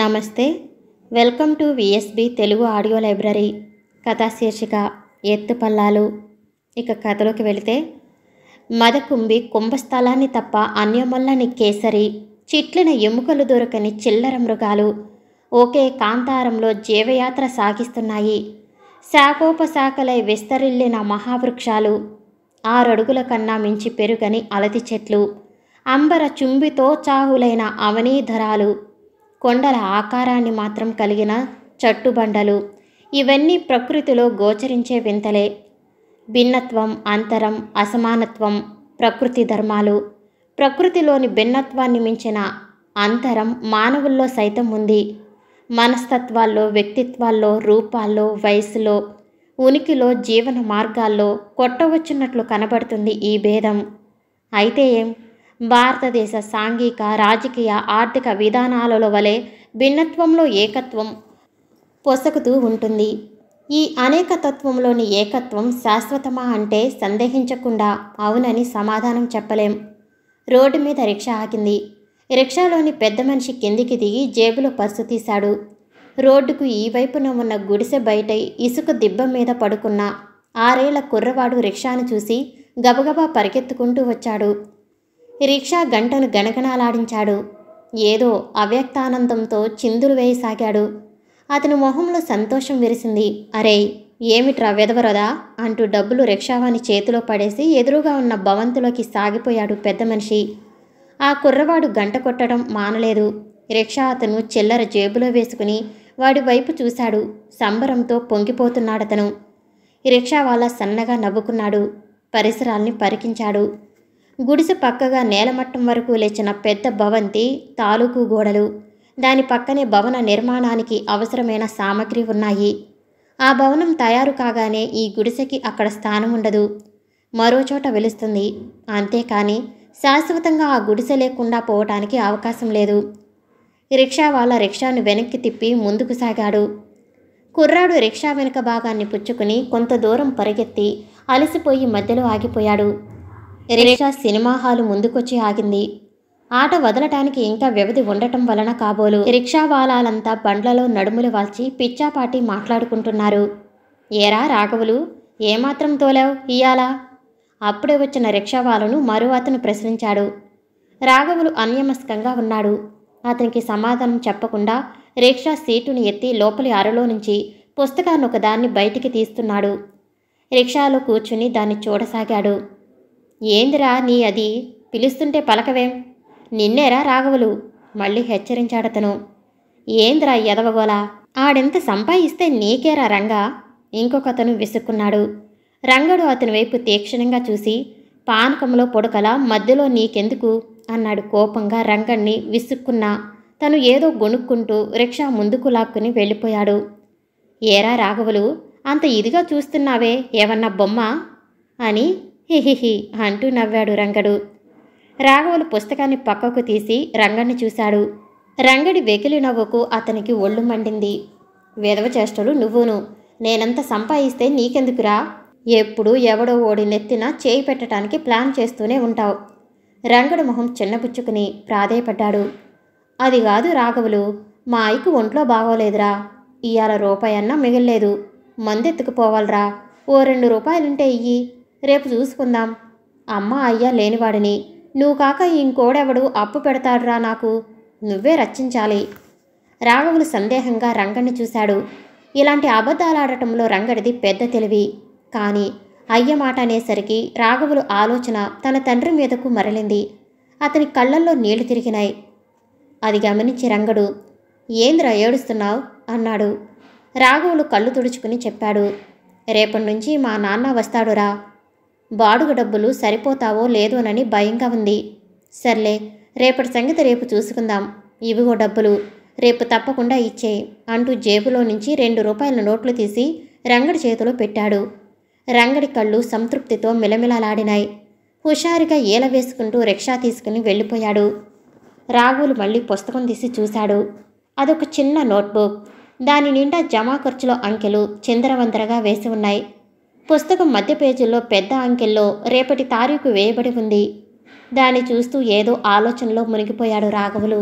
నమస్తే welcome to VSB Telugu audio library కథా శీర్షిక ఎత్తుపల్లాలు ఇక కథలోకి వెళితే మదకుంబి కుంభస్థలాన్ని తప్ప అన్యమల్లని కేసరి చిట్లిన ఎముకలు దొరకని చిల్లర మృగాలు ఒకే కాంతారంలో జీవయాత్ర సాగిస్తున్నాయి శాఖోపశాఖలై విస్తరిల్లిన మహావృక్షాలు ఆరడుగుల కన్నా మించి పెరుగని అలతి చెట్లు అంబర చుంబితో చాహులైన అవనీధరాలు కొండల ఆకారాన్ని మాత్రం కలిగిన చట్టుబండలు ఇవన్నీ ప్రకృతిలో గోచరించే వింతలే భిన్నత్వం అంతరం అసమానత్వం ప్రకృతి ధర్మాలు ప్రకృతిలోని భిన్నత్వాన్ని మించిన అంతరం మానవుల్లో సైతం ఉంది మనస్తత్వాల్లో వ్యక్తిత్వాల్లో రూపాల్లో వయసులో ఉనికిలో జీవన మార్గాల్లో కొట్టవచ్చున్నట్లు కనబడుతుంది ఈ భేదం అయితే ఏం భారతదేశ సాంఘిక రాజకీయ ఆర్థిక విధానాలలో వలె భిన్నత్వంలో ఏకత్వం పొసగుతూ ఉంటుంది ఈ అనేకతత్వంలోని ఏకత్వం శాశ్వతమా అంటే సందేహించకుండా అవునని సమాధానం చెప్పలేం రోడ్డు మీద రిక్షా ఆగింది రిక్షాలోని పెద్ద మనిషి కిందికి దిగి జేబులో పర్సు తీశాడు రోడ్డుకు ఈ వైపున ఉన్న గుడిసె బయట ఇసుక దిబ్బ మీద పడుకున్న ఆరేళ్ల కుర్రవాడు రిక్షాను చూసి గబగబా పరిగెత్తుకుంటూ వచ్చాడు రిక్షా గంటను గణగణాలాడించాడు ఏదో అవ్యక్తానందంతో చిందులు వేయసాగాడు అతని మొహంలో సంతోషం విరిసింది అరే ఏమిట్రా వెదవరదా అంటూ డబ్బులు రిక్షావాణి చేతిలో పడేసి ఎదురుగా ఉన్న భవంతులోకి సాగిపోయాడు పెద్ద మనిషి ఆ కుర్రవాడు గంట కొట్టడం మానలేదు రిక్షా అతను చిల్లర జేబులో వేసుకుని వాడి వైపు చూశాడు సంబరంతో పొంగిపోతున్నాడతను రిక్షా వాళ్ళ సన్నగా నవ్వుకున్నాడు పరిసరాల్ని పరికించాడు గుడిసె పక్కగా నేలమట్టం వరకు లేచిన పెద్ద భవంతి తాలూకు గోడలు దాని పక్కనే భవన నిర్మాణానికి అవసరమైన సామగ్రి ఉన్నాయి ఆ భవనం తయారు కాగానే ఈ గుడిసెకి అక్కడ స్థానం ఉండదు మరోచోట వెలుస్తుంది అంతేకాని శాశ్వతంగా ఆ గుడిసె లేకుండా పోవటానికి అవకాశం లేదు రిక్షా వాళ్ళ రిక్షాను వెనక్కి తిప్పి ముందుకు సాగాడు కుర్రాడు రిక్షా వెనుక భాగాన్ని పుచ్చుకుని కొంత దూరం పరిగెత్తి అలసిపోయి మధ్యలో ఆగిపోయాడు రిక్షా సినిమా హాలు ముందుకొచ్చి ఆగింది ఆట వదలటానికి ఇంకా వ్యవధి ఉండటం వలన కాబోలు వాలాలంతా బండ్లలో నడుములు వాల్చి పిచ్చాపాటి మాట్లాడుకుంటున్నారు ఏరా రాఘవులు ఏమాత్రం తోలావు ఇయాలా అప్పుడే వచ్చిన రిక్షావాలను మరో అతను ప్రశ్నించాడు రాఘవులు అన్యమస్కంగా ఉన్నాడు అతనికి సమాధానం చెప్పకుండా రిక్షా సీటుని ఎత్తి లోపలి అరలో నుంచి పుస్తకాన్ని ఒకదాన్ని బయటికి తీస్తున్నాడు రిక్షాలో కూర్చుని దాన్ని చూడసాగాడు ఏందిరా నీ అది పిలుస్తుంటే పలకవేం నిన్నేరా రాఘవులు మళ్ళీ హెచ్చరించాడతను ఏందిరా ఎదవగోలా ఆడెంత సంపాదిస్తే నీకేరా రంగా ఇంకొకతను విసుక్కున్నాడు రంగడు అతని వైపు తీక్షణంగా చూసి పానకంలో పొడకల మధ్యలో నీకెందుకు అన్నాడు కోపంగా రంగణ్ణి విసుక్కున్నా తను ఏదో గొనుక్కుంటూ రిక్షా ముందుకు లాక్కుని వెళ్ళిపోయాడు ఏరా రాఘవులు అంత ఇదిగా చూస్తున్నావే ఏమన్నా బొమ్మ అని హిహిహి అంటూ నవ్వాడు రంగడు రాఘవులు పుస్తకాన్ని పక్కకు తీసి రంగణ్ణి చూశాడు రంగడి వెకిలి నవ్వుకు అతనికి ఒళ్ళు మండింది విధవ చేష్టలు నువ్వును నేనంత సంపాదిస్తే నీకెందుకురా ఎప్పుడు ఎవడో ఓడి నెత్తిన చేయి పెట్టడానికి ప్లాన్ చేస్తూనే ఉంటావు రంగడు మొహం చిన్నపుచ్చుకుని ప్రాధేయపడ్డాడు అది కాదు రాఘవులు మా ఆయకు ఒంట్లో బాగోలేదురా ఇవాళ రూపాయన్నా మిగల్లేదు మందెత్తుకుపోవాలరా ఓ రెండు రూపాయలుంటే ఇయ్యి రేపు చూసుకుందాం అమ్మ అయ్యా లేనివాడిని నువ్వు కాక ఇంకోడెవడు అప్పు పెడతాడురా నాకు నువ్వే రచించాలి రాఘవులు సందేహంగా రంగణ్ణి చూశాడు ఇలాంటి అబద్ధాలాడటంలో రంగడిది పెద్ద తెలివి కానీ అయ్య మాట అనేసరికి రాఘవులు ఆలోచన తన తండ్రి మీదకు మరలింది అతని కళ్ళల్లో నీళ్లు తిరిగినాయి అది గమనించి రంగడు ఏంద్రా ఏడుస్తున్నావు అన్నాడు రాఘవులు కళ్ళు తుడుచుకుని చెప్పాడు రేపటి నుంచి మా నాన్న వస్తాడురా బాడుగ డబ్బులు సరిపోతావో లేదోనని భయంగా ఉంది సర్లే రేపటి సంగతి రేపు చూసుకుందాం ఇవిగో డబ్బులు రేపు తప్పకుండా ఇచ్చే అంటూ జేబులో నుంచి రెండు రూపాయల నోట్లు తీసి రంగడి చేతిలో పెట్టాడు రంగడి కళ్ళు సంతృప్తితో మిలమిలలాడినాయి హుషారుగా ఏల వేసుకుంటూ రిక్షా తీసుకుని వెళ్ళిపోయాడు రాహుల్ మళ్ళీ పుస్తకం తీసి చూశాడు అదొక చిన్న నోట్బుక్ దాని నిండా జమా ఖర్చులో అంకెలు చిందరవందరగా వేసి ఉన్నాయి పుస్తకం మధ్య పేజీల్లో పెద్ద అంకెల్లో రేపటి తారీఖు వేయబడి ఉంది దాన్ని చూస్తూ ఏదో ఆలోచనలో మునిగిపోయాడు రాఘవులు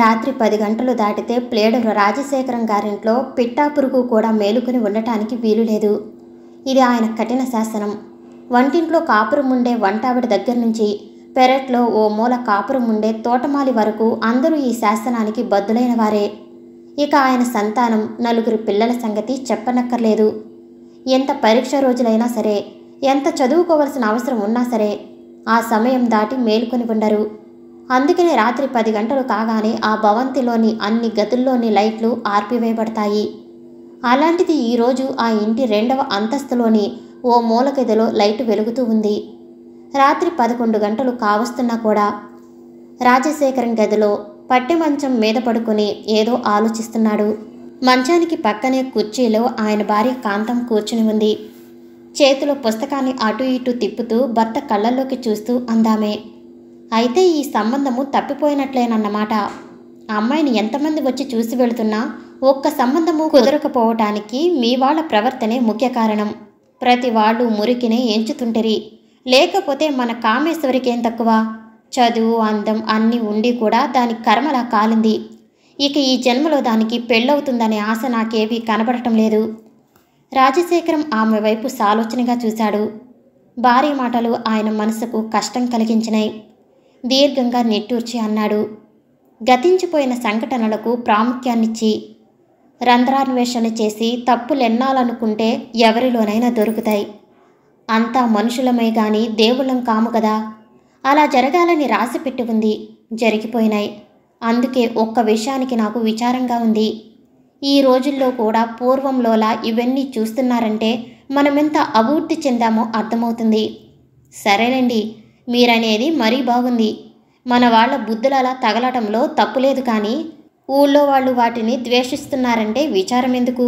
రాత్రి పది గంటలు దాటితే ప్లేడరు రాజశేఖరం గారింట్లో పిట్టా పురుగు కూడా మేలుకొని ఉండటానికి వీలులేదు ఇది ఆయన కఠిన శాసనం వంటింట్లో కాపురం ఉండే వంటావిడి దగ్గర నుంచి పెరట్లో ఓ మూల కాపురం ఉండే తోటమాలి వరకు అందరూ ఈ శాసనానికి బద్దులైన వారే ఇక ఆయన సంతానం నలుగురు పిల్లల సంగతి చెప్పనక్కర్లేదు ఎంత పరీక్ష రోజులైనా సరే ఎంత చదువుకోవలసిన అవసరం ఉన్నా సరే ఆ సమయం దాటి మేలుకొని ఉండరు అందుకనే రాత్రి పది గంటలు కాగానే ఆ భవంతిలోని అన్ని గదుల్లోని లైట్లు ఆర్పివేయబడతాయి అలాంటిది ఈరోజు ఆ ఇంటి రెండవ అంతస్తులోని ఓ మూలగదిలో లైటు వెలుగుతూ ఉంది రాత్రి పదకొండు గంటలు కావస్తున్నా కూడా రాజశేఖరన్ గదిలో పట్టె మంచం మీద పడుకుని ఏదో ఆలోచిస్తున్నాడు మంచానికి పక్కనే కుర్చీలో ఆయన భార్య కాంతం కూర్చుని ఉంది చేతిలో పుస్తకాన్ని అటు ఇటు తిప్పుతూ భర్త కళ్ళల్లోకి చూస్తూ అందామే అయితే ఈ సంబంధము తప్పిపోయినట్లేనన్నమాట అమ్మాయిని ఎంతమంది వచ్చి చూసి వెళుతున్నా ఒక్క సంబంధము కుదరకపోవటానికి మీ వాళ్ళ ప్రవర్తనే ముఖ్య కారణం ప్రతి వాళ్ళు మురికినే ఎంచుతుంటరి లేకపోతే మన కామేశ్వరికేం తక్కువ చదువు అందం అన్నీ ఉండి కూడా దాని కర్మలా కాలింది ఇక ఈ జన్మలో దానికి పెళ్ళవుతుందనే ఆశ నాకేవీ కనబడటం లేదు రాజశేఖరం ఆమె వైపు సాలోచనగా చూశాడు భారీ మాటలు ఆయన మనసుకు కష్టం కలిగించినాయి దీర్ఘంగా నెట్టూర్చి అన్నాడు గతించిపోయిన సంఘటనలకు ప్రాముఖ్యాన్నిచ్చి రంధ్రాన్వేషణ చేసి తప్పులెన్నాలనుకుంటే ఎవరిలోనైనా దొరుకుతాయి అంతా మనుషులమే గాని దేవుళ్ళం కాము కదా అలా జరగాలని రాసి పెట్టుకుంది జరిగిపోయినాయి అందుకే ఒక్క విషయానికి నాకు విచారంగా ఉంది ఈ రోజుల్లో కూడా పూర్వంలోలా ఇవన్నీ చూస్తున్నారంటే మనమెంత అభివృద్ధి చెందామో అర్థమవుతుంది సరేనండి మీరనేది మరీ బాగుంది మన వాళ్ళ బుద్ధులలా తగలటంలో తప్పులేదు కానీ ఊళ్ళో వాళ్ళు వాటిని ద్వేషిస్తున్నారంటే విచారం ఎందుకు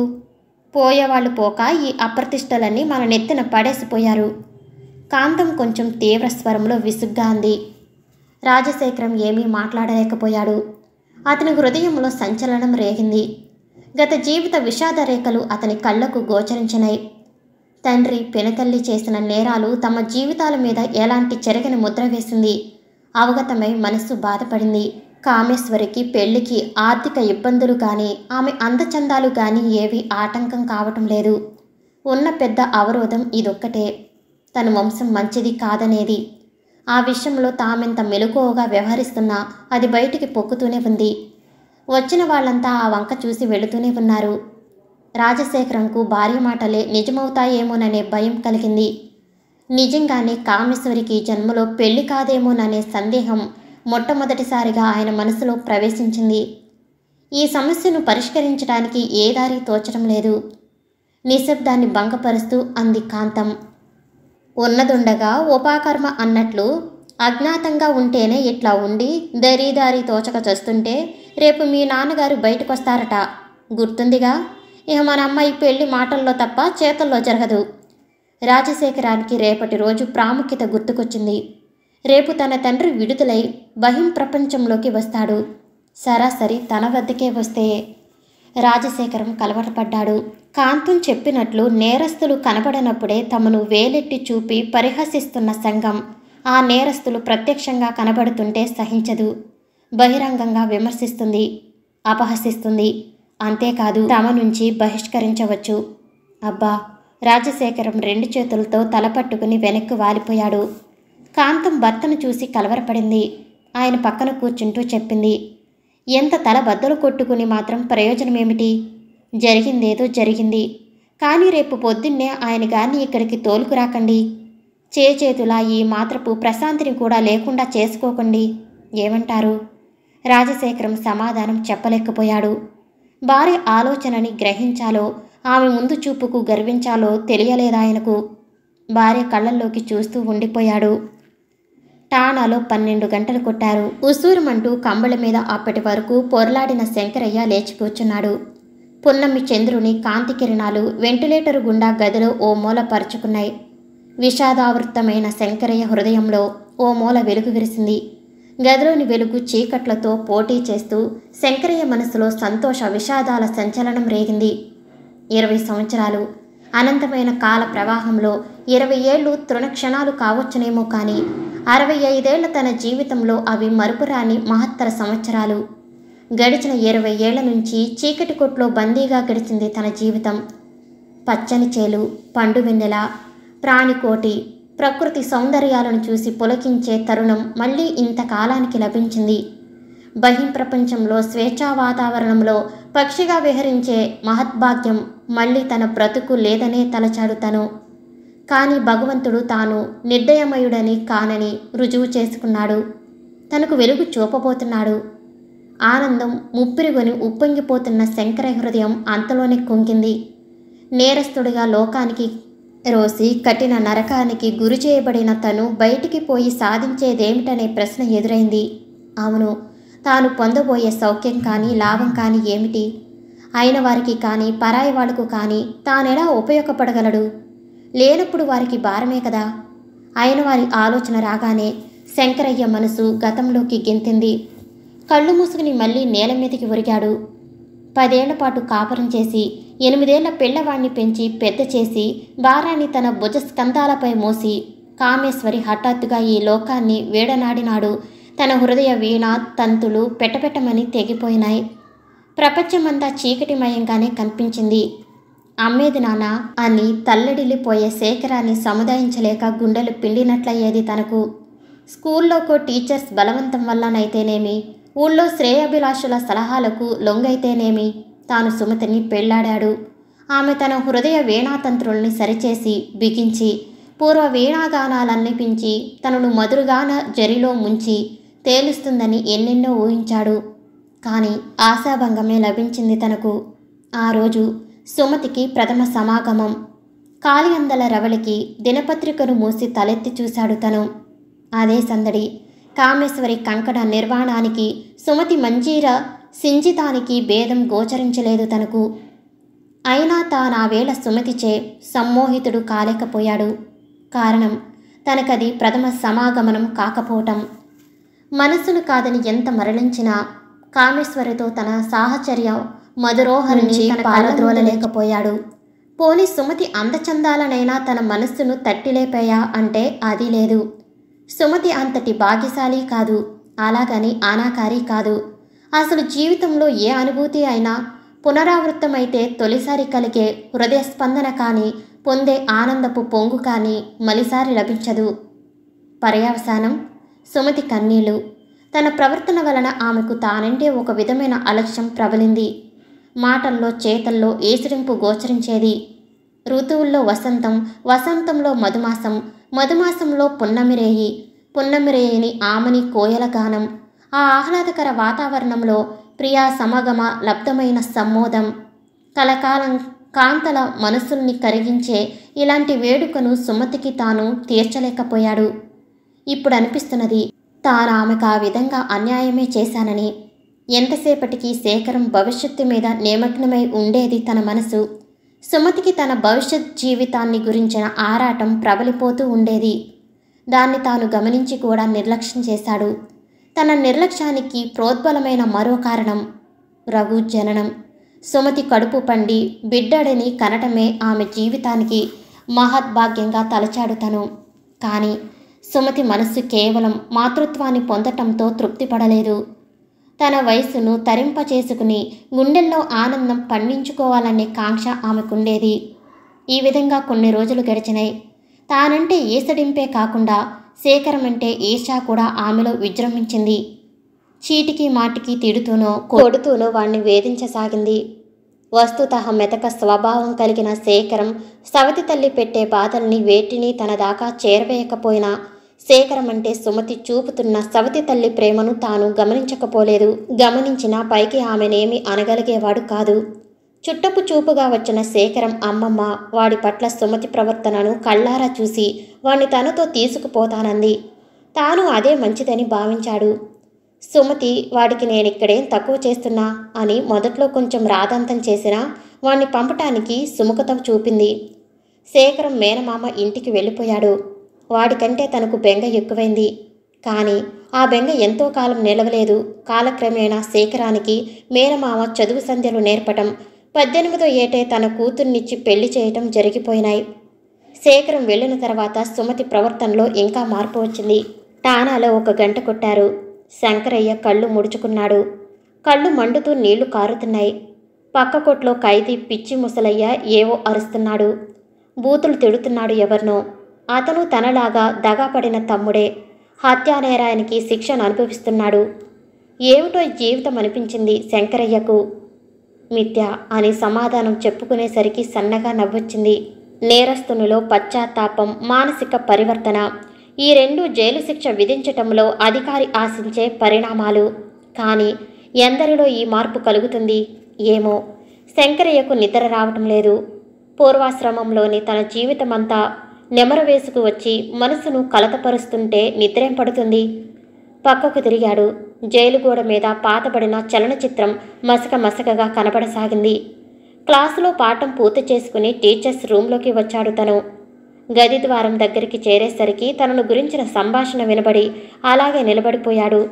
పోయేవాళ్ళు పోక ఈ అప్రతిష్టలన్నీ మన నెత్తిన పడేసిపోయారు కాంతం కొంచెం తీవ్ర స్వరంలో విసుగ్గా అంది రాజశేఖరం ఏమీ మాట్లాడలేకపోయాడు అతని హృదయంలో సంచలనం రేగింది గత జీవిత విషాద రేఖలు అతని కళ్ళకు గోచరించినాయి తండ్రి పినతల్లి చేసిన నేరాలు తమ జీవితాల మీద ఎలాంటి చెరగని ముద్ర వేసింది అవగతమై మనస్సు బాధపడింది కామేశ్వరికి పెళ్లికి ఆర్థిక ఇబ్బందులు కానీ ఆమె అందచందాలు కానీ ఏవి ఆటంకం కావటం లేదు ఉన్న పెద్ద అవరోధం ఇదొక్కటే తన వంశం మంచిది కాదనేది ఆ విషయంలో తామెంత మెలకువగా వ్యవహరిస్తున్నా అది బయటికి పొక్కుతూనే ఉంది వచ్చిన వాళ్ళంతా ఆ వంక చూసి వెళుతూనే ఉన్నారు రాజశేఖరంకు భార్య మాటలే నిజమవుతాయేమోననే భయం కలిగింది నిజంగానే కామేశ్వరికి జన్మలో పెళ్లి కాదేమోననే సందేహం మొట్టమొదటిసారిగా ఆయన మనసులో ప్రవేశించింది ఈ సమస్యను పరిష్కరించడానికి ఏ దారి తోచడం లేదు నిశ్శబ్దాన్ని భంగపరుస్తూ అంది కాంతం ఉన్నదుండగా ఉపాకర్మ అన్నట్లు అజ్ఞాతంగా ఉంటేనే ఇట్లా ఉండి దరీదారి తోచక చేస్తుంటే రేపు మీ నాన్నగారు బయటకొస్తారట గుర్తుందిగా ఇక మన అమ్మాయి పెళ్లి మాటల్లో తప్ప చేతల్లో జరగదు రాజశేఖరానికి రేపటి రోజు ప్రాముఖ్యత గుర్తుకొచ్చింది రేపు తన తండ్రి విడుదలై బహిం ప్రపంచంలోకి వస్తాడు సరాసరి తన వద్దకే వస్తే రాజశేఖరం కలవరపడ్డాడు కాంతం చెప్పినట్లు నేరస్తులు కనబడనప్పుడే తమను వేలెట్టి చూపి పరిహసిస్తున్న సంఘం ఆ నేరస్తులు ప్రత్యక్షంగా కనబడుతుంటే సహించదు బహిరంగంగా విమర్శిస్తుంది అపహసిస్తుంది అంతేకాదు తమ నుంచి బహిష్కరించవచ్చు అబ్బా రాజశేఖరం రెండు చేతులతో తల పట్టుకుని వాలిపోయాడు కాంతం భర్తను చూసి కలవరపడింది ఆయన పక్కన కూర్చుంటూ చెప్పింది ఎంత తల బద్దలు కొట్టుకుని మాత్రం ప్రయోజనమేమిటి జరిగిందేదో జరిగింది కానీ రేపు పొద్దున్నే ఆయన గారిని ఇక్కడికి తోలుకురాకండి చేతులా ఈ మాత్రపు ప్రశాంతిని కూడా లేకుండా చేసుకోకండి ఏమంటారు రాజశేఖరం సమాధానం చెప్పలేకపోయాడు భార్య ఆలోచనని గ్రహించాలో ఆమె ముందు చూపుకు గర్వించాలో తెలియలేదాయనకు భార్య కళ్ళల్లోకి చూస్తూ ఉండిపోయాడు టానాలో పన్నెండు గంటలు కొట్టారు ఉసూరుమంటూ కంబళ మీద అప్పటి వరకు పొరలాడిన శంకరయ్య లేచి కూర్చున్నాడు పున్నమి చంద్రుని కాంతి కిరణాలు వెంటిలేటరు గుండా గదిలో ఓ మూల పరుచుకున్నాయి విషాదావృతమైన శంకరయ్య హృదయంలో ఓ మూల వెలుగు విరిసింది గదిలోని వెలుగు చీకట్లతో పోటీ చేస్తూ శంకరయ్య మనసులో సంతోష విషాదాల సంచలనం రేగింది ఇరవై సంవత్సరాలు అనంతమైన కాల ప్రవాహంలో ఇరవై ఏళ్ళు తృణక్షణాలు కావచ్చునేమో కానీ అరవై ఐదేళ్ల తన జీవితంలో అవి మరుపురాని మహత్తర సంవత్సరాలు గడిచిన ఇరవై ఏళ్ల నుంచి చీకటి కొట్లో బందీగా గడిచింది తన జీవితం పచ్చని చేలు పండు వెన్నెల ప్రాణికోటి ప్రకృతి సౌందర్యాలను చూసి పులకించే తరుణం మళ్ళీ ఇంతకాలానికి లభించింది బహిం ప్రపంచంలో స్వేచ్ఛా వాతావరణంలో పక్షిగా విహరించే మహద్భాగ్యం మళ్ళీ తన బ్రతుకు లేదనే తలచాడు తను కానీ భగవంతుడు తాను నిర్దయమయుడని కానని రుజువు చేసుకున్నాడు తనకు వెలుగు చూపబోతున్నాడు ఆనందం ముప్పిరిగొని ఉప్పొంగిపోతున్న శంకర హృదయం అంతలోనే కుంగింది నేరస్తుడిగా లోకానికి రోసి కఠిన నరకానికి గురి చేయబడిన తను బయటికి పోయి సాధించేదేమిటనే ప్రశ్న ఎదురైంది అవును తాను పొందబోయే సౌఖ్యం కానీ లాభం కానీ ఏమిటి అయిన వారికి కానీ పరాయి వాళ్లకు కానీ తానెలా ఉపయోగపడగలడు లేనప్పుడు వారికి భారమే కదా ఆయన వారి ఆలోచన రాగానే శంకరయ్య మనసు గతంలోకి గెంతింది కళ్ళు మూసుకుని మళ్ళీ నేల మీదకి ఒరిగాడు పదేళ్ల పాటు కాపురం చేసి ఎనిమిదేళ్ల పిల్లవాణ్ణి పెంచి పెద్ద చేసి భారాన్ని తన భుజ స్కంధాలపై మోసి కామేశ్వరి హఠాత్తుగా ఈ లోకాన్ని వేడనాడినాడు తన హృదయ వీణ తంతులు పెట్టపెట్టమని తెగిపోయినాయి ప్రపంచమంతా చీకటిమయంగానే కనిపించింది అమ్మేది నాన్న అని తల్లడిల్లిపోయే శేఖరాన్ని సముదాయించలేక గుండెలు పిండినట్లయ్యేది తనకు స్కూల్లోకో టీచర్స్ బలవంతం వల్లనైతేనేమి ఊళ్ళో శ్రేయాభిలాషుల సలహాలకు లొంగైతేనేమి తాను సుమతిని పెళ్లాడాడు ఆమె తన హృదయ వీణాతంత్రుల్ని సరిచేసి బిగించి పూర్వ వీణాగానాలన్నిపించి తనను మధురుగాన జరిలో ముంచి తేలుస్తుందని ఎన్నెన్నో ఊహించాడు కానీ ఆశాభంగమే లభించింది తనకు ఆ రోజు సుమతికి ప్రథమ సమాగమం కాళియందల రవళికి దినపత్రికను మూసి తలెత్తి చూశాడు తను అదే సందడి కామేశ్వరి కంకణ నిర్వాణానికి సుమతి మంజీర సింజితానికి భేదం గోచరించలేదు తనకు అయినా తానావేళ సుమతిచే సమ్మోహితుడు కాలేకపోయాడు కారణం తనకది ప్రథమ సమాగమనం కాకపోవటం మనస్సును కాదని ఎంత మరణించినా కామేశ్వరితో తన సాహచర్య నుంచి పాలద్రోల లేకపోయాడు పోనీ సుమతి అందచందాలనైనా తన మనస్సును తట్టిలేపాయా అంటే అది లేదు సుమతి అంతటి భాగ్యశాలి కాదు అలాగని ఆనాకారి కాదు అసలు జీవితంలో ఏ అనుభూతి అయినా పునరావృతమైతే తొలిసారి కలిగే హృదయ స్పందన కానీ పొందే ఆనందపు పొంగు కానీ మలిసారి లభించదు పర్యావసానం సుమతి కన్నీళ్లు తన ప్రవర్తన వలన ఆమెకు తానంటే ఒక విధమైన అలక్ష్యం ప్రబలింది మాటల్లో చేతల్లో ఏసురింపు గోచరించేది ఋతువుల్లో వసంతం వసంతంలో మధుమాసం మధుమాసంలో పున్నమిరేయి పున్నమిరేయిని ఆమని కోయల గానం ఆ ఆహ్లాదకర వాతావరణంలో ప్రియా సమగమ లబ్ధమైన సమ్మోదం కలకాలం కాంతల మనసుల్ని కరిగించే ఇలాంటి వేడుకను సుమతికి తాను తీర్చలేకపోయాడు ఇప్పుడు అనిపిస్తున్నది తాను ఆమెకు ఆ విధంగా అన్యాయమే చేశానని ఎంతసేపటికి శేఖరం భవిష్యత్తు మీద నిమగ్నమై ఉండేది తన మనసు సుమతికి తన భవిష్యత్ జీవితాన్ని గురించిన ఆరాటం ప్రబలిపోతూ ఉండేది దాన్ని తాను గమనించి కూడా నిర్లక్ష్యం చేశాడు తన నిర్లక్ష్యానికి ప్రోద్బలమైన మరో కారణం రఘు జననం సుమతి కడుపు పండి బిడ్డడని కనటమే ఆమె జీవితానికి మహద్భాగ్యంగా తలచాడు తను కానీ సుమతి మనస్సు కేవలం మాతృత్వాన్ని పొందటంతో తృప్తిపడలేదు తన వయస్సును తరింప చేసుకుని గుండెల్లో ఆనందం పండించుకోవాలనే కాంక్ష ఆమెకుండేది ఈ విధంగా కొన్ని రోజులు గడిచినాయి తానంటే ఈసడింపే కాకుండా శేఖరం అంటే ఈర్ష కూడా ఆమెలో విజృంభించింది చీటికి మాటికి తిడుతూనో కొడుతూనో వాణ్ణి వేధించసాగింది వస్తుత మెతక స్వభావం కలిగిన శేఖరం సవతి తల్లి పెట్టే బాధల్ని వేటిని తన దాకా చేరవేయకపోయినా శేఖరం అంటే సుమతి చూపుతున్న సవతి తల్లి ప్రేమను తాను గమనించకపోలేదు గమనించినా పైకి ఆమెనేమి అనగలిగేవాడు కాదు చుట్టపు చూపుగా వచ్చిన శేఖరం అమ్మమ్మ వాడి పట్ల సుమతి ప్రవర్తనను కళ్ళారా చూసి వాణ్ణి తనతో తీసుకుపోతానంది తాను అదే మంచిదని భావించాడు సుమతి వాడికి నేనిక్కడేం తక్కువ చేస్తున్నా అని మొదట్లో కొంచెం రాదంతం చేసినా వాణ్ణి పంపటానికి సుముఖత చూపింది శేఖరం మేనమామ ఇంటికి వెళ్ళిపోయాడు వాడికంటే తనకు బెంగ ఎక్కువైంది కానీ ఆ బెంగ ఎంతో కాలం నిలవలేదు కాలక్రమేణా శేఖరానికి మేనమామ చదువు సంధ్యలు నేర్పటం పద్దెనిమిదో ఏటే తన కూతుర్నిచ్చి పెళ్లి చేయటం జరిగిపోయినాయి శేఖరం వెళ్ళిన తర్వాత సుమతి ప్రవర్తనలో ఇంకా మార్పు వచ్చింది టానాలో ఒక గంట కొట్టారు శంకరయ్య కళ్ళు ముడుచుకున్నాడు కళ్ళు మండుతూ నీళ్లు కారుతున్నాయి పక్క కొట్లో ఖైదీ పిచ్చి ముసలయ్య ఏవో అరుస్తున్నాడు బూతులు తిడుతున్నాడు ఎవరినో అతను తనలాగా దగాపడిన తమ్ముడే హత్యానేరాయానికి శిక్షను అనుభవిస్తున్నాడు ఏమిటో జీవితం అనిపించింది శంకరయ్యకు మిథ్య అని సమాధానం చెప్పుకునేసరికి సన్నగా నవ్వొచ్చింది నేరస్తునిలో పశ్చాత్తాపం మానసిక పరివర్తన ఈ రెండు జైలు శిక్ష విధించటంలో అధికారి ఆశించే పరిణామాలు కానీ ఎందరిలో ఈ మార్పు కలుగుతుంది ఏమో శంకరయ్యకు నిద్ర రావటం లేదు పూర్వాశ్రమంలోని తన జీవితమంతా నెమరవేసుకు వచ్చి మనసును కలతపరుస్తుంటే నిద్రేం పడుతుంది పక్కకు తిరిగాడు జైలు గోడ మీద పాతబడిన చలనచిత్రం మసక మసకగా కనపడసాగింది క్లాసులో పాఠం పూర్తి చేసుకుని టీచర్స్ రూంలోకి వచ్చాడు తను గది ద్వారం దగ్గరికి చేరేసరికి తనను గురించిన సంభాషణ వినబడి అలాగే నిలబడిపోయాడు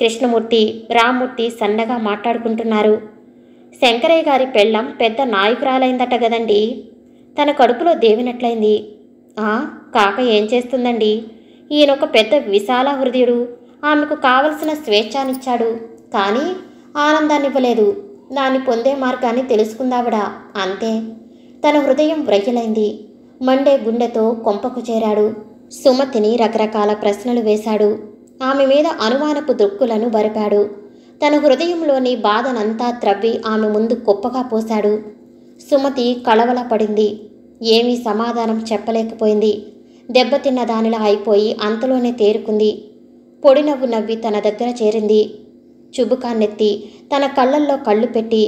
కృష్ణమూర్తి రామ్మూర్తి సన్నగా మాట్లాడుకుంటున్నారు శంకరయ్య గారి పెళ్ళం పెద్ద నాయకురాలైందట గదండి తన కడుపులో దేవినట్లయింది కాక ఏం చేస్తుందండి ఈయనొక పెద్ద విశాల హృదయుడు ఆమెకు కావలసిన స్వేచ్ఛనిచ్చాడు కానీ ఆనందాన్ని ఇవ్వలేదు దాన్ని పొందే మార్గాన్ని తెలుసుకుందావిడ అంతే తన హృదయం వ్రయ్యలైంది మండే గుండెతో కొంపకు చేరాడు సుమతిని రకరకాల ప్రశ్నలు వేశాడు ఆమె మీద అనుమానపు దృక్కులను బరిపాడు తన హృదయంలోని బాధనంతా త్రవ్వి ఆమె ముందు కొప్పగా పోశాడు సుమతి కలవల పడింది ఏమీ సమాధానం చెప్పలేకపోయింది దెబ్బతిన్న దానిలా అయిపోయి అంతలోనే తేరుకుంది పొడినవ్వు నవ్వి తన దగ్గర చేరింది చుబుకాన్నెత్తి తన కళ్ళల్లో కళ్ళు పెట్టి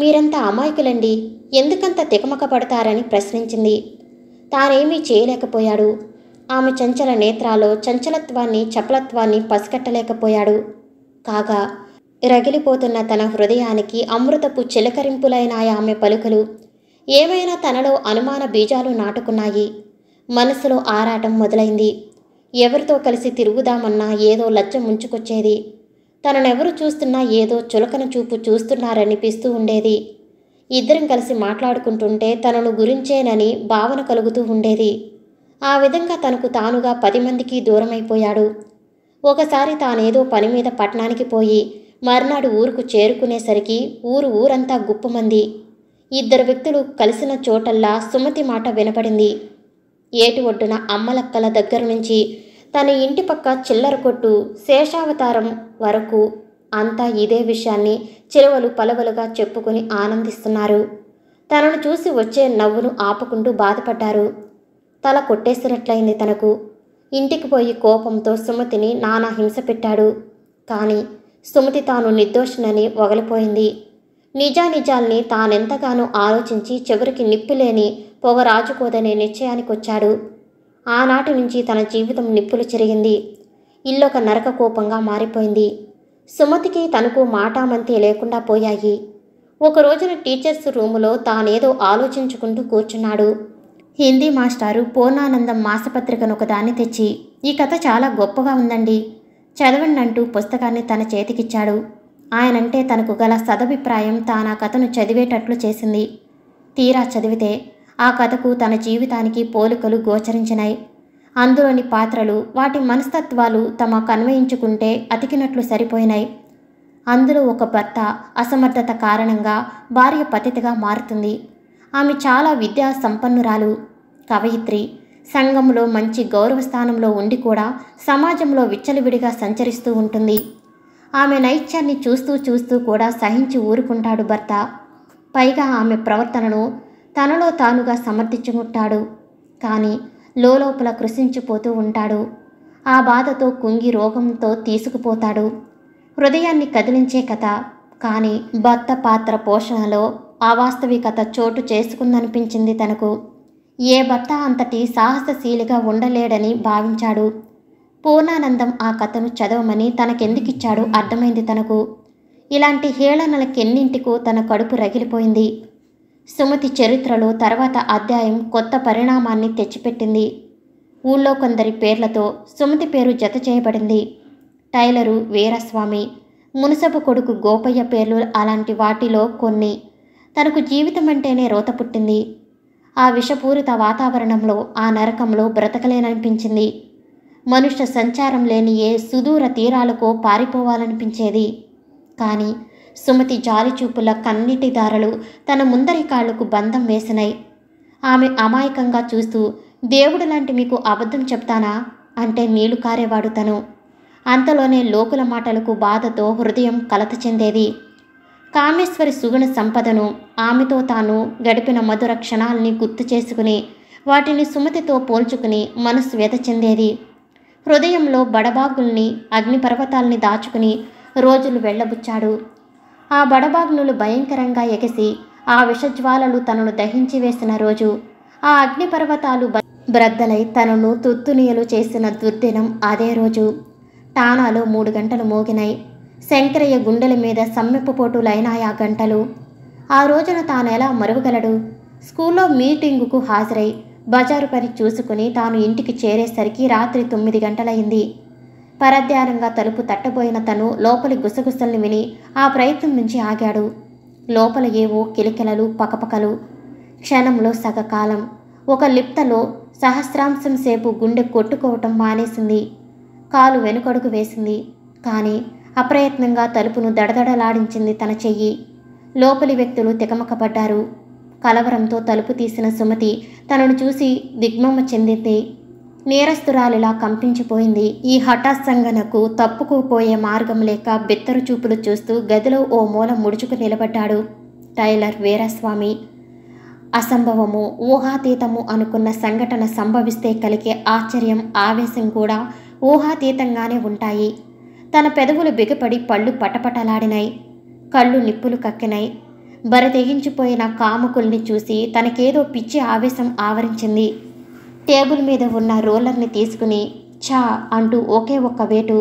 మీరంతా అమాయకులండి ఎందుకంత తికమక పడతారని ప్రశ్నించింది తానేమీ చేయలేకపోయాడు ఆమె చంచల నేత్రాలో చంచలత్వాన్ని చపలత్వాన్ని పసికట్టలేకపోయాడు కాగా రగిలిపోతున్న తన హృదయానికి అమృతపు చిలకరింపులైన ఆమె పలుకలు ఏవైనా తనలో అనుమాన బీజాలు నాటుకున్నాయి మనసులో ఆరాటం మొదలైంది ఎవరితో కలిసి తిరుగుదామన్నా ఏదో లజ్జ ముంచుకొచ్చేది తననెవరు చూస్తున్నా ఏదో చులకన చూపు చూస్తున్నారనిపిస్తూ ఉండేది ఇద్దరం కలిసి మాట్లాడుకుంటుంటే తనను గురించేనని భావన కలుగుతూ ఉండేది ఆ విధంగా తనకు తానుగా పది మందికి దూరమైపోయాడు ఒకసారి తానేదో పని మీద పట్టణానికి పోయి మర్నాడు ఊరుకు చేరుకునేసరికి ఊరు ఊరంతా గుప్పమంది ఇద్దరు వ్యక్తులు కలిసిన చోటల్లా సుమతి మాట వినపడింది ఏటి ఒడ్డున అమ్మలక్కల దగ్గర నుంచి తన ఇంటి పక్క చిల్లర కొట్టు శేషావతారం వరకు అంతా ఇదే విషయాన్ని చిరవలు పలవలుగా చెప్పుకుని ఆనందిస్తున్నారు తనను చూసి వచ్చే నవ్వును ఆపుకుంటూ బాధపడ్డారు తల కొట్టేసినట్లయింది తనకు ఇంటికి పోయి కోపంతో సుమతిని నానా హింస పెట్టాడు కానీ సుమతి తాను నిర్దోషనని వగలిపోయింది నిజానిజాల్ని తానెంతగానో ఆలోచించి చివరికి నిప్పులేని పొగ రాజుకోదనే వచ్చాడు ఆనాటి నుంచి తన జీవితం నిప్పులు చెరిగింది ఇల్లొక నరక కోపంగా మారిపోయింది సుమతికి తనకు మాటామంతి లేకుండా పోయాయి ఒక రోజున టీచర్స్ రూములో తానేదో ఆలోచించుకుంటూ కూర్చున్నాడు హిందీ మాస్టారు పూర్ణానందం మాసపత్రికను ఒకదాన్ని తెచ్చి ఈ కథ చాలా గొప్పగా ఉందండి చదవండి అంటూ పుస్తకాన్ని తన చేతికిచ్చాడు ఆయనంటే తనకు గల సదభిప్రాయం తాను ఆ కథను చదివేటట్లు చేసింది తీరా చదివితే ఆ కథకు తన జీవితానికి పోలికలు గోచరించినాయి అందులోని పాత్రలు వాటి మనస్తత్వాలు తమ కన్వయించుకుంటే అతికినట్లు సరిపోయినాయి అందులో ఒక భర్త అసమర్థత కారణంగా భార్య పతితగా మారుతుంది ఆమె చాలా విద్యా సంపన్నురాలు కవయిత్రి సంఘంలో మంచి గౌరవ స్థానంలో ఉండి కూడా సమాజంలో విచ్చలవిడిగా సంచరిస్తూ ఉంటుంది ఆమె నైత్యాన్ని చూస్తూ చూస్తూ కూడా సహించి ఊరుకుంటాడు భర్త పైగా ఆమె ప్రవర్తనను తనలో తానుగా సమర్థించుకుంటాడు కానీ లోపల కృషించిపోతూ ఉంటాడు ఆ బాధతో కుంగి రోగంతో తీసుకుపోతాడు హృదయాన్ని కదిలించే కథ కానీ భర్త పాత్ర పోషణలో అవాస్తవికత చోటు చేసుకుందనిపించింది తనకు ఏ భర్త అంతటి సాహసశీలిగా ఉండలేడని భావించాడు పూర్ణానందం ఆ కథను చదవమని తనకెందుకిచ్చాడు అర్థమైంది తనకు ఇలాంటి హేళనలకెన్నింటికో తన కడుపు రగిలిపోయింది సుమతి చరిత్రలో తర్వాత అధ్యాయం కొత్త పరిణామాన్ని తెచ్చిపెట్టింది ఊళ్ళో కొందరి పేర్లతో సుమతి పేరు జత చేయబడింది టైలరు వీరస్వామి మునసపు కొడుకు గోపయ్య పేర్లు అలాంటి వాటిలో కొన్ని తనకు జీవితం అంటేనే రోత పుట్టింది ఆ విషపూరిత వాతావరణంలో ఆ నరకంలో బ్రతకలేననిపించింది మనుష్య సంచారం లేని ఏ సుదూర తీరాలకు పారిపోవాలనిపించేది కానీ సుమతి జాలిచూపుల కన్నిటి దారలు తన ముందరి కాళ్లకు బంధం వేసినాయి ఆమె అమాయకంగా చూస్తూ దేవుడు లాంటి మీకు అబద్ధం చెప్తానా అంటే నీళ్లు కారేవాడు తను అంతలోనే లోకుల మాటలకు బాధతో హృదయం కలత చెందేది కామేశ్వరి సుగుణ సంపదను ఆమెతో తాను గడిపిన మధుర క్షణాల్ని గుర్తు చేసుకుని వాటిని సుమతితో పోల్చుకుని మనసు వ్యత చెందేది హృదయంలో బడబాగుల్ని అగ్నిపర్వతాల్ని దాచుకుని రోజులు వెళ్ళబుచ్చాడు ఆ బడబాగ్నులు భయంకరంగా ఎగసి ఆ విషజ్వాలలు తనను దహించి వేసిన రోజు ఆ అగ్నిపర్వతాలు బ్రద్దలై తనను తుత్తునీయలు చేసిన దుర్దినం అదే రోజు టానాలో మూడు గంటలు మోగినాయి శంకరయ్య గుండెల మీద సమ్మెప్పు పోటులైనాయి ఆ గంటలు ఆ రోజున తానెలా మరువగలడు స్కూల్లో మీటింగుకు హాజరై బజారు పని చూసుకుని తాను ఇంటికి చేరేసరికి రాత్రి తొమ్మిది గంటలయింది పరధ్యానంగా తలుపు తట్టబోయిన తను లోపలి గుసగుసల్ని విని ఆ ప్రయత్నం నుంచి ఆగాడు లోపల ఏవో కిలికిలలు పకపకలు క్షణంలో సగకాలం ఒక లిప్తలో సహస్రాంశం సేపు గుండె కొట్టుకోవటం మానేసింది కాలు వెనుకడుగు వేసింది కానీ అప్రయత్నంగా తలుపును దడదడలాడించింది తన చెయ్యి లోపలి వ్యక్తులు తికమకపడ్డారు కలవరంతో తలుపు తీసిన సుమతి తనను చూసి దిగ్మమ్మ చెందింది నేరస్తురాలిలా కంపించిపోయింది ఈ హఠాత్సంగనకు తప్పుకుపోయే మార్గం లేక బిత్తరు చూపులు చూస్తూ గదిలో ఓ మూల ముడుచుకు నిలబడ్డాడు టైలర్ వీరస్వామి అసంభవము ఊహాతీతము అనుకున్న సంఘటన సంభవిస్తే కలిగే ఆశ్చర్యం ఆవేశం కూడా ఊహాతీతంగానే ఉంటాయి తన పెదవులు బిగపడి పళ్ళు పటపటలాడినాయి కళ్ళు నిప్పులు కక్కినాయి బరతెగించిపోయిన కాముకుల్ని చూసి తనకేదో పిచ్చి ఆవేశం ఆవరించింది టేబుల్ మీద ఉన్న రోలర్ని తీసుకుని ఛా అంటూ ఒకే ఒక్క వేటు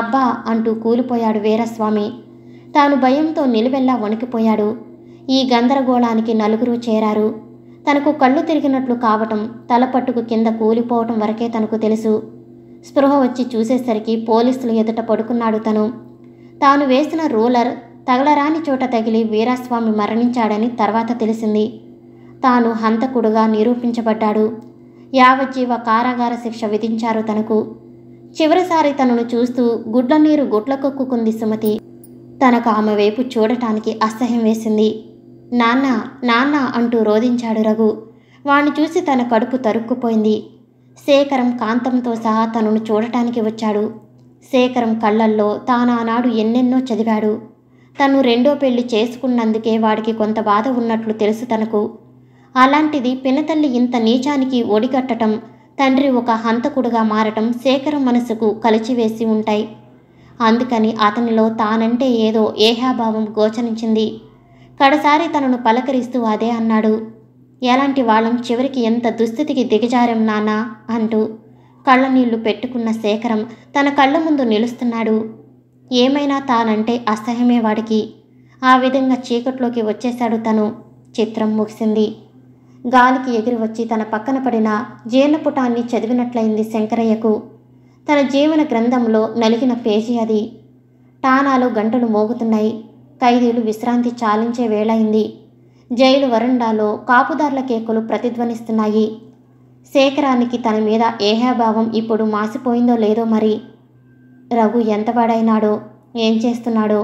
అబ్బా అంటూ కూలిపోయాడు వీరస్వామి తాను భయంతో నిలువెల్లా వణికిపోయాడు ఈ గందరగోళానికి నలుగురు చేరారు తనకు కళ్ళు తిరిగినట్లు కావటం తల పట్టుకు కింద కూలిపోవటం వరకే తనకు తెలుసు స్పృహ వచ్చి చూసేసరికి పోలీసులు ఎదుట పడుకున్నాడు తను తాను వేసిన రూలర్ తగలరాని చోట తగిలి వీరాస్వామి మరణించాడని తర్వాత తెలిసింది తాను హంతకుడుగా నిరూపించబడ్డాడు యావజ్జీవ కారాగార శిక్ష విధించారు తనకు చివరిసారి తనను చూస్తూ గుడ్ల నీరు గుడ్లకొక్కుకుంది సుమతి తనకు ఆమె వైపు చూడటానికి అసహ్యం వేసింది నాన్న నాన్న అంటూ రోధించాడు రఘు వాణ్ణి చూసి తన కడుపు తరుక్కుపోయింది శేఖరం కాంతంతో సహా తనను చూడటానికి వచ్చాడు శేఖరం కళ్ళల్లో తానానాడు ఎన్నెన్నో చదివాడు తను రెండో పెళ్లి చేసుకున్నందుకే వాడికి కొంత బాధ ఉన్నట్లు తెలుసు తనకు అలాంటిది పినతల్లి ఇంత నీచానికి ఒడిగట్టడం తండ్రి ఒక హంతకుడుగా మారటం శేఖర మనసుకు కలిచివేసి ఉంటాయి అందుకని అతనిలో తానంటే ఏదో ఏహాభావం గోచరించింది కడసారి తనను పలకరిస్తూ అదే అన్నాడు ఎలాంటి వాళ్ళం చివరికి ఎంత దుస్థితికి దిగజారం నానా అంటూ నీళ్లు పెట్టుకున్న శేఖరం తన కళ్ళ ముందు నిలుస్తున్నాడు ఏమైనా తానంటే అసహ్యమే వాడికి ఆ విధంగా చీకట్లోకి వచ్చేశాడు తను చిత్రం ముగిసింది గాలికి ఎగిరి వచ్చి తన పక్కన పడిన జీర్ణపుటాన్ని చదివినట్లయింది శంకరయ్యకు తన జీవన గ్రంథంలో నలిగిన పేజీ అది టానాలు గంటలు మోగుతున్నాయి ఖైదీలు విశ్రాంతి చాలించే వేళయింది జైలు వరండాలో కాపుదార్ల కేకులు ప్రతిధ్వనిస్తున్నాయి శేఖరానికి తన మీద ఏహాభావం ఇప్పుడు మాసిపోయిందో లేదో మరి రఘు ఎంత ఎంతవాడైనాడో ఏం చేస్తున్నాడో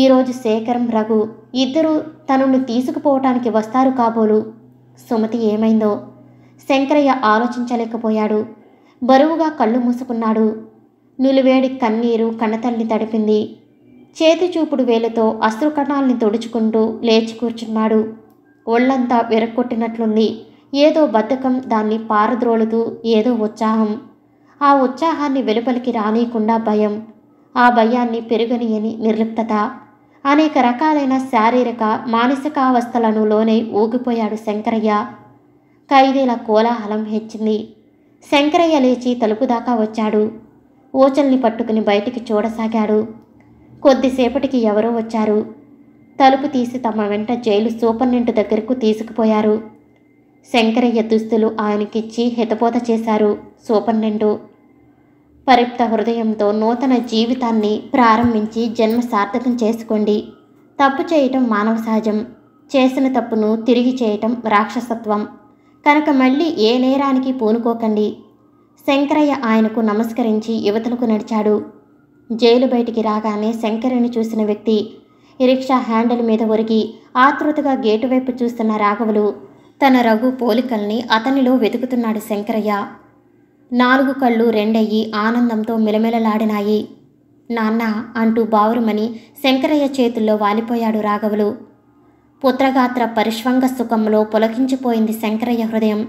ఈరోజు శేఖరం రఘు ఇద్దరూ తనను తీసుకుపోవటానికి వస్తారు కాబోలు సుమతి ఏమైందో శంకరయ్య ఆలోచించలేకపోయాడు బరువుగా కళ్ళు మూసుకున్నాడు నులివేడి కన్నీరు కన్నతల్లి తడిపింది చేతి చూపుడు వేలుతో అశ్రుకణాల్ని తుడుచుకుంటూ లేచి కూర్చున్నాడు ఒళ్ళంతా విరక్కొట్టినట్లుంది ఏదో బద్ధకం దాన్ని పారద్రోలుతూ ఏదో ఉత్సాహం ఆ ఉత్సాహాన్ని వెలుపలికి రానియకుండా భయం ఆ భయాన్ని పెరుగనియని నిర్లిప్తత అనేక రకాలైన శారీరక మానసిక అవస్థలను లోనే ఊగిపోయాడు శంకరయ్య ఖైదీల కోలాహలం హెచ్చింది శంకరయ్య లేచి తలుపు దాకా వచ్చాడు ఊచల్ని పట్టుకుని బయటికి చూడసాగాడు కొద్దిసేపటికి ఎవరో వచ్చారు తలుపు తీసి తమ వెంట జైలు సూపర్నింటి దగ్గరకు తీసుకుపోయారు శంకరయ్య దుస్తులు ఆయనకిచ్చి హితబోధ చేశారు సూపర్నెంటు పరిప్త హృదయంతో నూతన జీవితాన్ని ప్రారంభించి జన్మ సార్థకం చేసుకోండి తప్పు చేయటం మానవ సహజం చేసిన తప్పును తిరిగి చేయటం రాక్షసత్వం కనుక మళ్ళీ ఏ నేరానికి పూనుకోకండి శంకరయ్య ఆయనకు నమస్కరించి యువతలకు నడిచాడు జైలు బయటికి రాగానే శంకరని చూసిన వ్యక్తి రిక్షా హ్యాండిల్ మీద ఒరిగి ఆతృతగా గేటు వైపు చూస్తున్న రాఘవులు తన రఘు పోలికల్ని అతనిలో వెతుకుతున్నాడు శంకరయ్య నాలుగు కళ్ళు రెండయ్యి ఆనందంతో మిలమిలలాడినాయి నాన్న అంటూ బావురుమని శంకరయ్య చేతుల్లో వాలిపోయాడు రాఘవులు పుత్రగాత్ర పరిష్వంగ సుఖంలో పొలకించిపోయింది శంకరయ్య హృదయం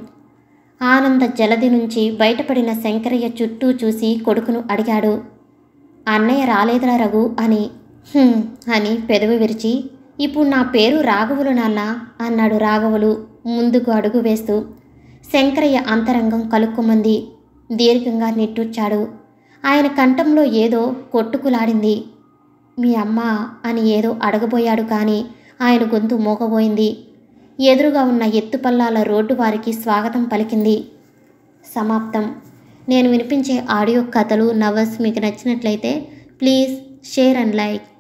ఆనంద జలది నుంచి బయటపడిన శంకరయ్య చుట్టూ చూసి కొడుకును అడిగాడు అన్నయ్య రాలేదురా రఘు అని అని పెదవి విరిచి ఇప్పుడు నా పేరు రాఘవులు నాన్న అన్నాడు రాఘవులు ముందుకు అడుగు వేస్తూ శంకరయ్య అంతరంగం కలుక్కుమంది దీర్ఘంగా నిట్టూర్చాడు ఆయన కంఠంలో ఏదో కొట్టుకులాడింది మీ అమ్మ అని ఏదో అడగబోయాడు కానీ ఆయన గొంతు మోగబోయింది ఎదురుగా ఉన్న ఎత్తుపల్లాల రోడ్డు వారికి స్వాగతం పలికింది సమాప్తం నేను వినిపించే ఆడియో కథలు నవర్స్ మీకు నచ్చినట్లయితే ప్లీజ్ షేర్ అండ్ లైక్